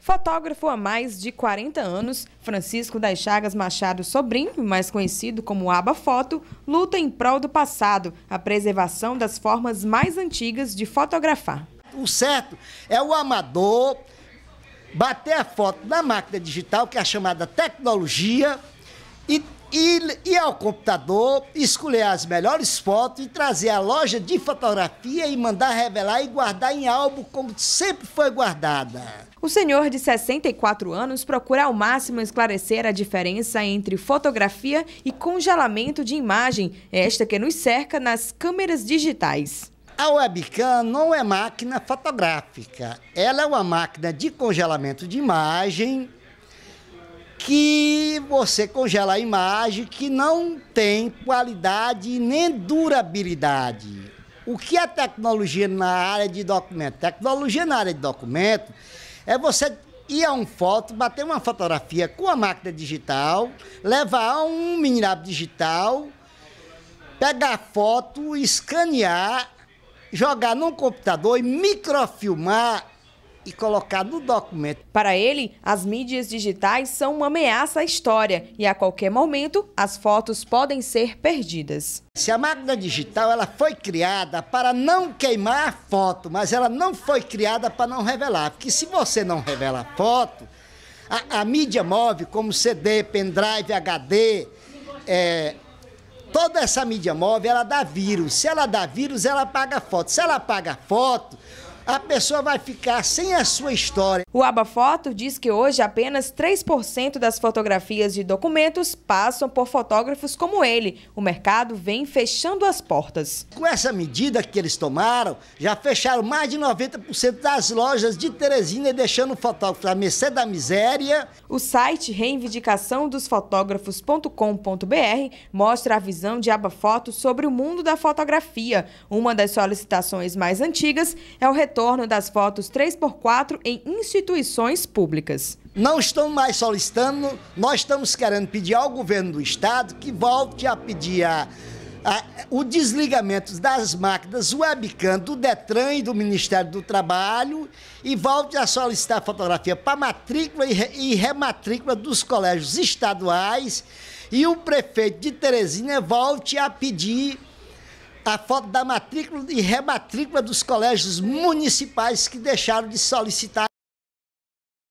Fotógrafo há mais de 40 anos, Francisco das Chagas Machado Sobrinho, mais conhecido como Aba Foto, luta em prol do passado, a preservação das formas mais antigas de fotografar. O certo é o amador bater a foto na máquina digital, que é a chamada tecnologia, e, e, ao computador, escolher as melhores fotos e trazer à loja de fotografia e mandar revelar e guardar em álbum como sempre foi guardada. O senhor de 64 anos procura ao máximo esclarecer a diferença entre fotografia e congelamento de imagem, esta que nos cerca nas câmeras digitais. A webcam não é máquina fotográfica, ela é uma máquina de congelamento de imagem que você congela a imagem que não tem qualidade nem durabilidade. O que é tecnologia na área de documento? Tecnologia na área de documento é você ir a um foto, bater uma fotografia com a máquina digital, levar um minerário digital, pegar a foto, escanear, jogar num computador e microfilmar e colocar no documento. Para ele, as mídias digitais são uma ameaça à história e a qualquer momento as fotos podem ser perdidas. Se a máquina digital ela foi criada para não queimar a foto, mas ela não foi criada para não revelar, porque se você não revela a foto, a, a mídia móvel, como CD, pendrive, HD, é, toda essa mídia móvel, ela dá vírus. Se ela dá vírus, ela apaga a foto. Se ela apaga a foto, a pessoa vai ficar sem a sua história. O Abafoto diz que hoje apenas 3% das fotografias de documentos passam por fotógrafos como ele. O mercado vem fechando as portas. Com essa medida que eles tomaram, já fecharam mais de 90% das lojas de Teresina, deixando o fotógrafo à mercê da miséria. O site reivindicação dos fotógrafos.com.br mostra a visão de Abafoto sobre o mundo da fotografia. Uma das solicitações mais antigas é o retorno retorno das fotos 3x4 em instituições públicas. Não estamos mais solicitando, nós estamos querendo pedir ao governo do estado que volte a pedir a, a, o desligamento das máquinas webcam do Detran e do Ministério do Trabalho e volte a solicitar fotografia para matrícula e, e rematrícula dos colégios estaduais e o prefeito de Teresina volte a pedir a foto da matrícula e rematrícula dos colégios municipais que deixaram de solicitar